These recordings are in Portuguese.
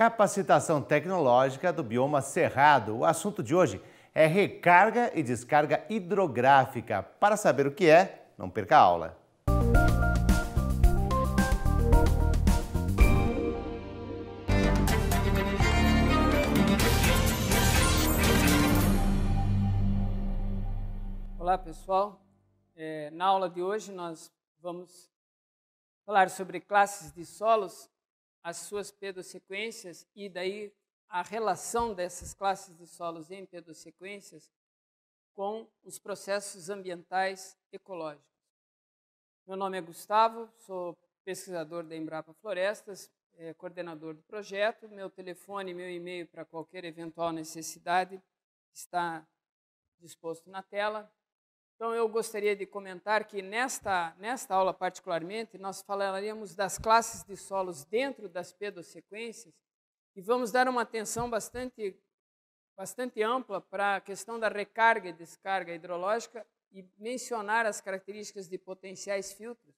capacitação tecnológica do bioma cerrado. O assunto de hoje é recarga e descarga hidrográfica. Para saber o que é, não perca a aula. Olá pessoal, é, na aula de hoje nós vamos falar sobre classes de solos as suas pedossequências e daí a relação dessas classes de solos em pedossequências com os processos ambientais ecológicos. Meu nome é Gustavo, sou pesquisador da Embrapa Florestas, é, coordenador do projeto. Meu telefone, meu e-mail para qualquer eventual necessidade está disposto na tela. Então, eu gostaria de comentar que nesta, nesta aula, particularmente, nós falaríamos das classes de solos dentro das pedosequências e vamos dar uma atenção bastante, bastante ampla para a questão da recarga e descarga hidrológica e mencionar as características de potenciais filtros.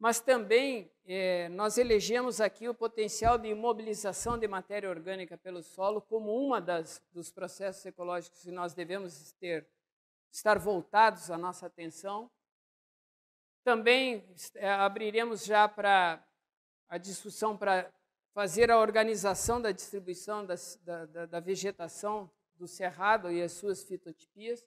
Mas também eh, nós elegemos aqui o potencial de imobilização de matéria orgânica pelo solo como uma das, dos processos ecológicos que nós devemos ter estar voltados a nossa atenção. Também é, abriremos já para a discussão para fazer a organização da distribuição da, da, da vegetação do cerrado e as suas fitotipias.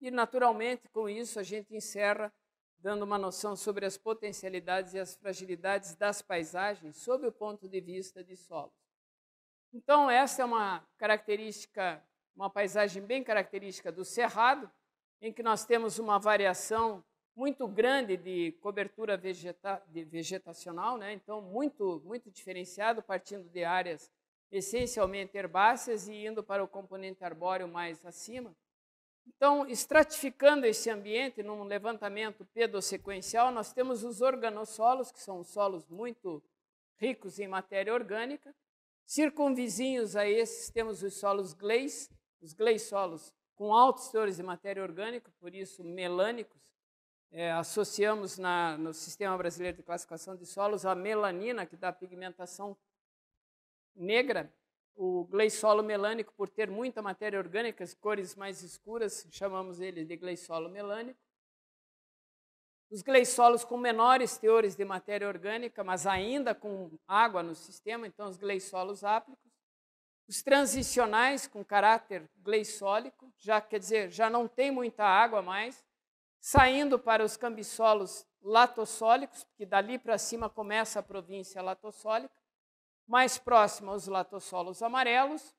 E, naturalmente, com isso, a gente encerra dando uma noção sobre as potencialidades e as fragilidades das paisagens sob o ponto de vista de solos. Então, essa é uma característica, uma paisagem bem característica do cerrado, em que nós temos uma variação muito grande de cobertura vegeta de vegetacional, né? então muito, muito diferenciado, partindo de áreas essencialmente herbáceas e indo para o componente arbóreo mais acima. Então, estratificando esse ambiente num levantamento pedosequencial, nós temos os organossolos, que são solos muito ricos em matéria orgânica. Circunvizinhos a esses temos os solos gleis, os gleis solos com altos teores de matéria orgânica, por isso melânicos. É, associamos na, no Sistema Brasileiro de Classificação de Solos a melanina, que dá pigmentação negra, o gleissolo melânico, por ter muita matéria orgânica, as cores mais escuras, chamamos ele de gleissolo melânico. Os gleissolos com menores teores de matéria orgânica, mas ainda com água no sistema, então os gleissolos áplicos. Os transicionais com caráter gleissólico, já quer dizer, já não tem muita água mais, saindo para os cambissolos latossólicos, que dali para cima começa a província latossólica, mais próximo aos latossolos amarelos,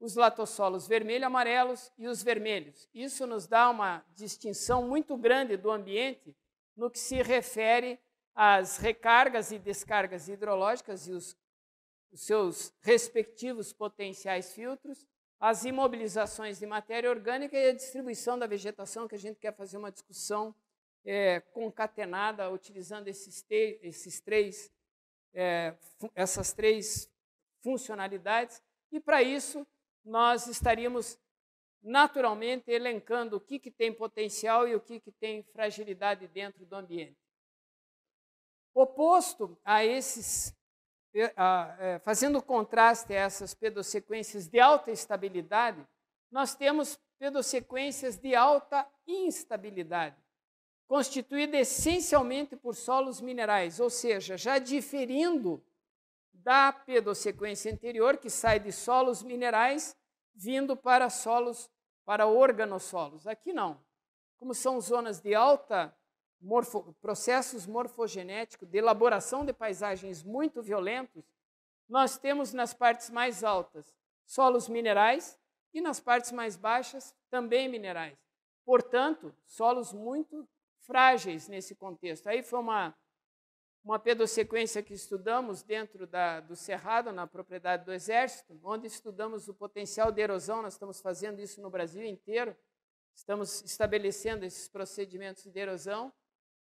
os latossolos vermelho-amarelos e os vermelhos. Isso nos dá uma distinção muito grande do ambiente no que se refere às recargas e descargas hidrológicas e os os seus respectivos potenciais filtros, as imobilizações de matéria orgânica e a distribuição da vegetação, que a gente quer fazer uma discussão é, concatenada utilizando esses, esses três, é, essas três funcionalidades. E para isso, nós estaríamos naturalmente elencando o que, que tem potencial e o que, que tem fragilidade dentro do ambiente. Oposto a esses ah, é, fazendo contraste a essas pedosequências de alta estabilidade, nós temos pedosequências de alta instabilidade, constituída essencialmente por solos minerais, ou seja, já diferindo da pedosequência anterior, que sai de solos minerais, vindo para solos, para organossolos. Aqui não. Como são zonas de alta morfo, processos morfogenéticos de elaboração de paisagens muito violentos, nós temos nas partes mais altas solos minerais e nas partes mais baixas também minerais. Portanto, solos muito frágeis nesse contexto. Aí foi uma, uma pedosequência que estudamos dentro da, do Cerrado, na propriedade do Exército, onde estudamos o potencial de erosão, nós estamos fazendo isso no Brasil inteiro, estamos estabelecendo esses procedimentos de erosão,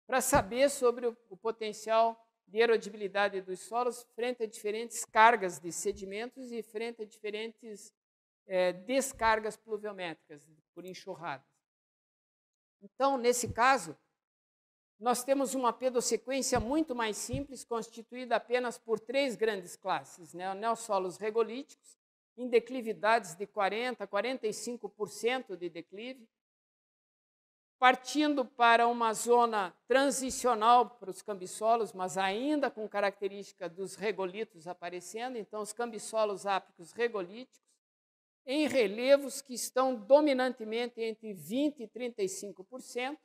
para saber sobre o, o potencial de erodibilidade dos solos frente a diferentes cargas de sedimentos e frente a diferentes é, descargas pluviométricas por enxurradas. Então, nesse caso, nós temos uma pedossequência muito mais simples, constituída apenas por três grandes classes: né? neossolos regolíticos, em declividades de 40% a 45% de declive, partindo para uma zona transicional para os cambissolos, mas ainda com característica dos regolitos aparecendo, então os cambissolos ápricos regolíticos, em relevos que estão dominantemente entre 20% e 35%.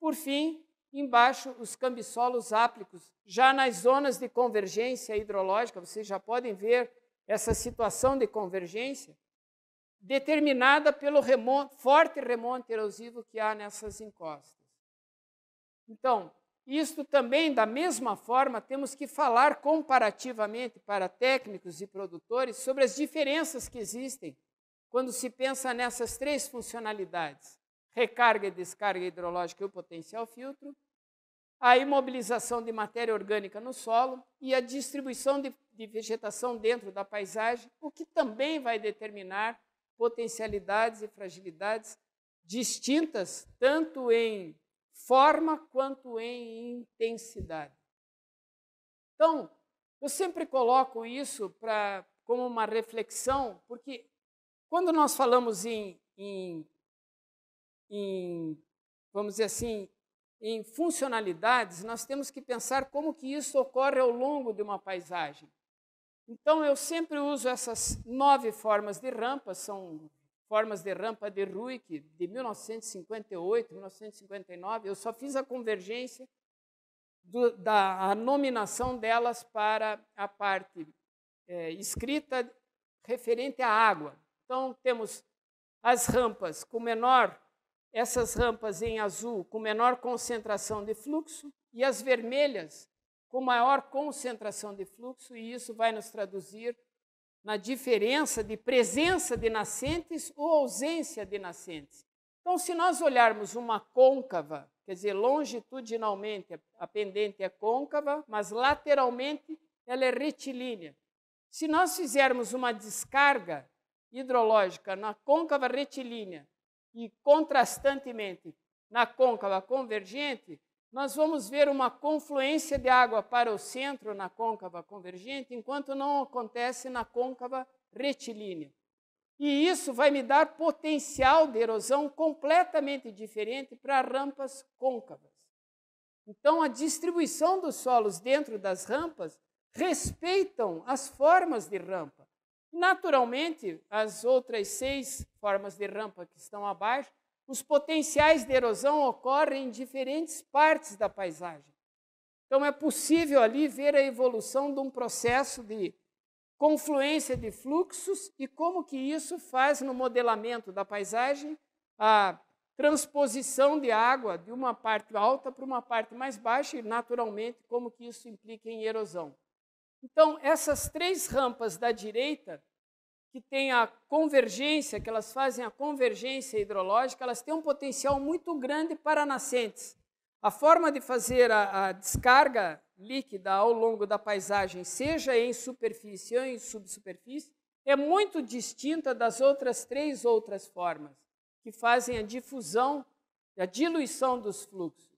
Por fim, embaixo, os cambissolos áplicos, já nas zonas de convergência hidrológica, vocês já podem ver essa situação de convergência, determinada pelo remonte, forte remonte erosivo que há nessas encostas. Então, isto também, da mesma forma, temos que falar comparativamente para técnicos e produtores sobre as diferenças que existem quando se pensa nessas três funcionalidades: recarga e descarga hidrológica e o potencial filtro, a imobilização de matéria orgânica no solo e a distribuição de, de vegetação dentro da paisagem, o que também vai determinar potencialidades e fragilidades distintas, tanto em forma quanto em intensidade. Então, eu sempre coloco isso pra, como uma reflexão, porque quando nós falamos em, em, em, vamos dizer assim, em funcionalidades, nós temos que pensar como que isso ocorre ao longo de uma paisagem. Então, eu sempre uso essas nove formas de rampa, são formas de rampa de Ruick de 1958, 1959. Eu só fiz a convergência do, da a nominação delas para a parte é, escrita referente à água. Então, temos as rampas com menor, essas rampas em azul com menor concentração de fluxo, e as vermelhas com maior concentração de fluxo, e isso vai nos traduzir na diferença de presença de nascentes ou ausência de nascentes. Então, se nós olharmos uma côncava, quer dizer, longitudinalmente, a pendente é côncava, mas lateralmente ela é retilínea. Se nós fizermos uma descarga hidrológica na côncava retilínea e contrastantemente na côncava convergente, nós vamos ver uma confluência de água para o centro na côncava convergente, enquanto não acontece na côncava retilínea. E isso vai me dar potencial de erosão completamente diferente para rampas côncavas. Então, a distribuição dos solos dentro das rampas respeitam as formas de rampa. Naturalmente, as outras seis formas de rampa que estão abaixo os potenciais de erosão ocorrem em diferentes partes da paisagem. Então, é possível ali ver a evolução de um processo de confluência de fluxos e como que isso faz no modelamento da paisagem a transposição de água de uma parte alta para uma parte mais baixa e naturalmente como que isso implica em erosão. Então, essas três rampas da direita que têm a convergência, que elas fazem a convergência hidrológica, elas têm um potencial muito grande para nascentes. A forma de fazer a, a descarga líquida ao longo da paisagem, seja em superfície ou em subsuperfície, é muito distinta das outras três outras formas que fazem a difusão, a diluição dos fluxos.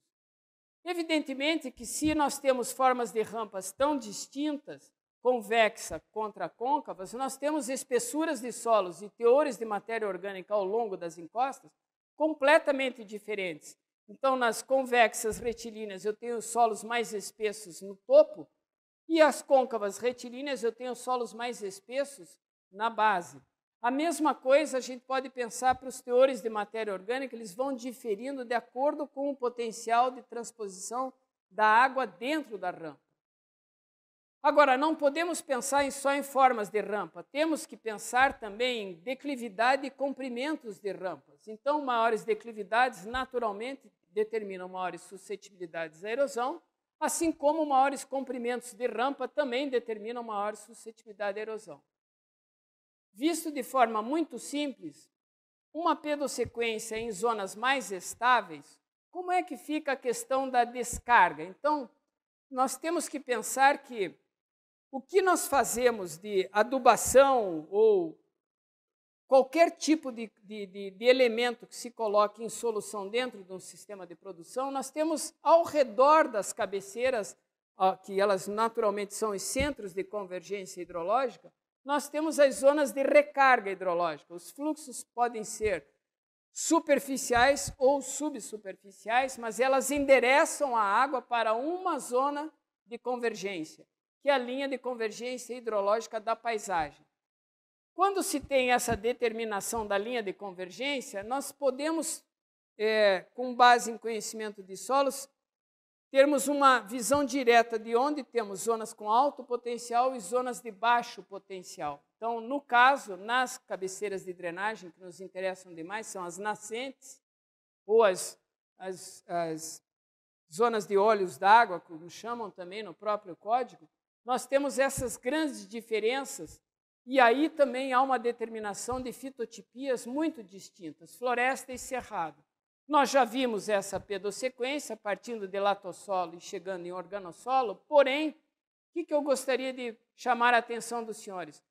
Evidentemente que se nós temos formas de rampas tão distintas, convexa contra côncavas, nós temos espessuras de solos e teores de matéria orgânica ao longo das encostas completamente diferentes. Então, nas convexas retilíneas, eu tenho solos mais espessos no topo, e as côncavas retilíneas, eu tenho solos mais espessos na base. A mesma coisa a gente pode pensar para os teores de matéria orgânica, eles vão diferindo de acordo com o potencial de transposição da água dentro da rampa. Agora, não podemos pensar só em formas de rampa, temos que pensar também em declividade e comprimentos de rampas. Então, maiores declividades naturalmente determinam maiores suscetibilidades à erosão, assim como maiores comprimentos de rampa também determinam maior suscetibilidade à erosão. Visto de forma muito simples, uma pedosequência em zonas mais estáveis, como é que fica a questão da descarga? Então, nós temos que pensar que o que nós fazemos de adubação ou qualquer tipo de, de, de, de, elemento que se coloque em solução dentro de um sistema de produção, nós temos ao redor das cabeceiras, que elas naturalmente são os centros de convergência hidrológica, nós temos as zonas de recarga hidrológica. Os fluxos podem ser superficiais ou subsuperficiais, mas elas endereçam a água para uma zona de convergência que é a linha de convergência hidrológica da paisagem. Quando se tem essa determinação da linha de convergência, nós podemos, é, com base em conhecimento de solos, termos uma visão direta de onde temos zonas com alto potencial e zonas de baixo potencial. Então, no caso, nas cabeceiras de drenagem que nos interessam demais são as nascentes ou as, as, as zonas de olhos d'água, como chamam também no próprio código, nós temos essas grandes diferenças e aí também há uma determinação de fitotipias muito distintas, floresta e cerrado. Nós já vimos essa pedossequência partindo de latossolo e chegando em organossolo, porém, o que, que eu gostaria de chamar a atenção dos senhores?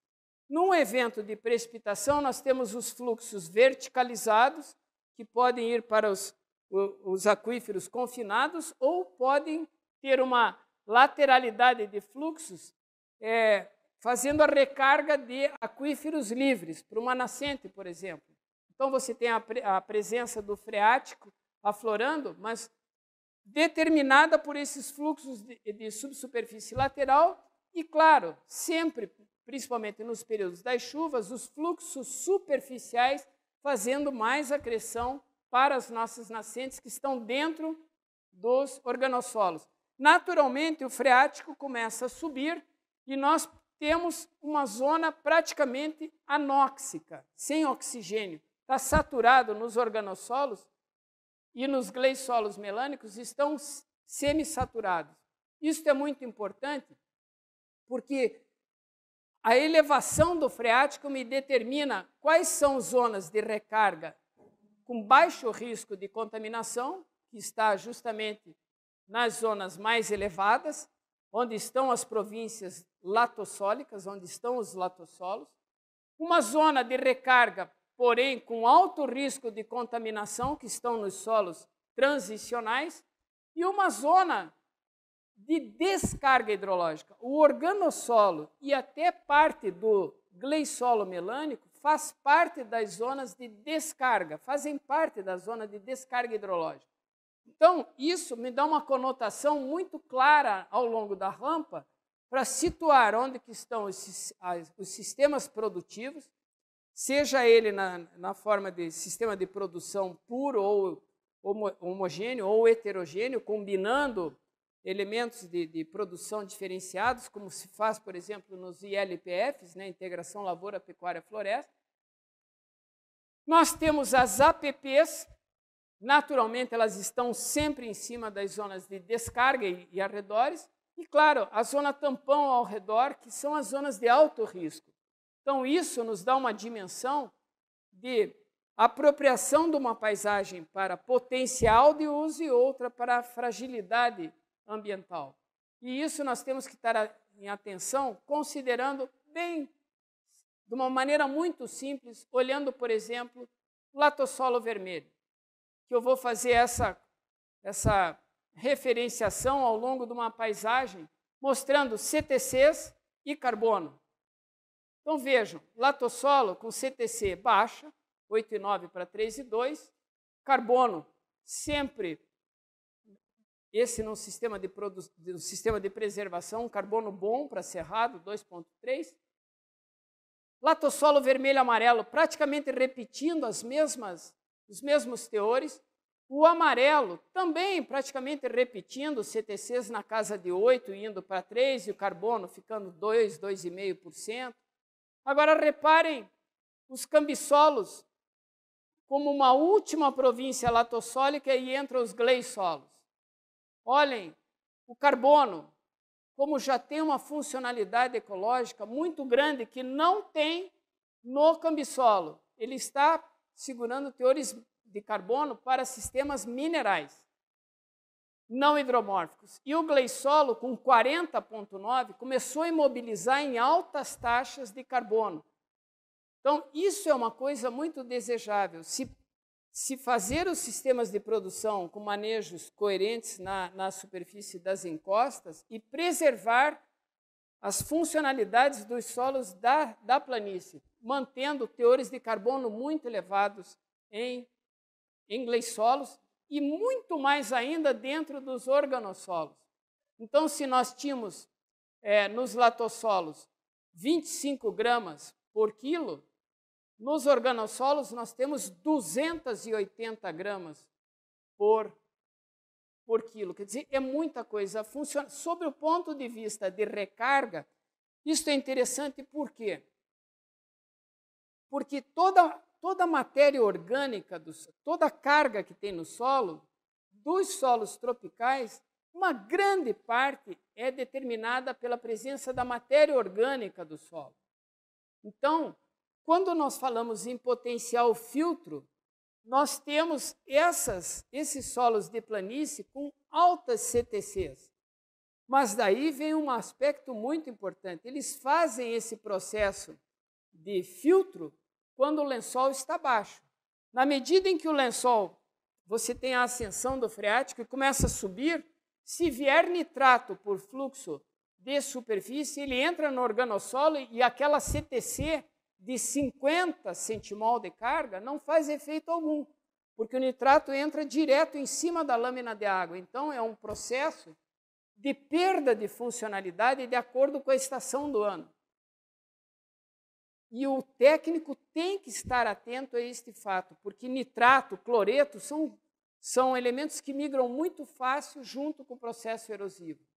Num evento de precipitação, nós temos os fluxos verticalizados, que podem ir para os, os aquíferos confinados ou podem ter uma lateralidade de fluxos, é, fazendo a recarga de aquíferos livres, para uma nascente, por exemplo. Então você tem a, pre a presença do freático aflorando, mas determinada por esses fluxos de, de subsuperfície lateral e, claro, sempre, principalmente nos períodos das chuvas, os fluxos superficiais fazendo mais acreção para as nossas nascentes que estão dentro dos organossolos naturalmente o freático começa a subir e nós temos uma zona praticamente anóxica, sem oxigênio. Está saturado nos organossolos e nos gleissolos melânicos estão semissaturados. Isso é muito importante porque a elevação do freático me determina quais são zonas de recarga com baixo risco de contaminação, que está justamente nas zonas mais elevadas, onde estão as províncias latossólicas, onde estão os latossolos, uma zona de recarga, porém com alto risco de contaminação, que estão nos solos transicionais, e uma zona de descarga hidrológica. O organossolo e até parte do gleissolo melânico faz parte das zonas de descarga, fazem parte da zona de descarga hidrológica. Então, isso me dá uma conotação muito clara ao longo da rampa para situar onde que estão os, os sistemas produtivos, seja ele na, na, forma de sistema de produção puro ou homogêneo ou heterogêneo, combinando elementos de, de produção diferenciados, como se faz, por exemplo, nos ILPFs, né, Integração Lavoura, Pecuária, Floresta. Nós temos as APPs, Naturalmente, elas estão sempre em cima das zonas de descarga e, e arredores, e, claro, a zona tampão ao redor, que são as zonas de alto risco. Então, isso nos dá uma dimensão de apropriação de uma paisagem para potencial de uso e outra para fragilidade ambiental. E isso nós temos que estar em atenção, considerando bem, de uma maneira muito simples, olhando, por exemplo, o latossolo vermelho que eu vou fazer essa, essa referenciação ao longo de uma paisagem, mostrando CTCs e carbono. Então vejam, latossolo com CTC baixa, 8 e 9 para 3,2, e carbono sempre esse num sistema de, sistema de preservação, carbono bom para cerrado, 2.3. Latossolo vermelho amarelo, praticamente repetindo as mesmas os mesmos teores. O amarelo, também praticamente repetindo os CTCs na casa de 8, indo para 3, e o carbono ficando 2, 2,5%. Agora, reparem os cambissolos como uma última província latossólica e entra os gleissolos. Olhem, o carbono, como já tem uma funcionalidade ecológica muito grande que não tem no cambissolo. Ele está segurando teores de carbono para sistemas minerais não hidromórficos. E o gleissolo, com 40,9, começou a imobilizar em altas taxas de carbono. Então, isso é uma coisa muito desejável. Se, se fazer os sistemas de produção com manejos coerentes na, na superfície das encostas e preservar as funcionalidades dos solos da, da planície, mantendo teores de carbono muito elevados em, em gleissolos e muito mais ainda dentro dos organossolos. Então, se nós tínhamos é, nos latossolos 25 gramas por quilo, nos organossolos nós temos 280 gramas por por quilo. Quer dizer, é muita coisa. Funciona. Sobre o ponto de vista de recarga, isso é interessante por quê? Porque toda, toda a matéria orgânica, do, toda a carga que tem no solo, dos solos tropicais, uma grande parte é determinada pela presença da matéria orgânica do solo. Então, quando nós falamos em potencial filtro, nós temos essas, esses solos de planície com altas CTCs. Mas daí vem um aspecto muito importante. Eles fazem esse processo de filtro quando o lençol está baixo. Na medida em que o lençol você tem a ascensão do freático e começa a subir, se vier nitrato por fluxo de superfície, ele entra no organossolo e aquela CTC de 50 centimol de carga não faz efeito algum, porque o nitrato entra direto em cima da lâmina de água. Então é um processo de perda de funcionalidade de acordo com a estação do ano. E o técnico tem que estar atento a este fato, porque nitrato, cloreto são, são elementos que migram muito fácil junto com o processo erosivo.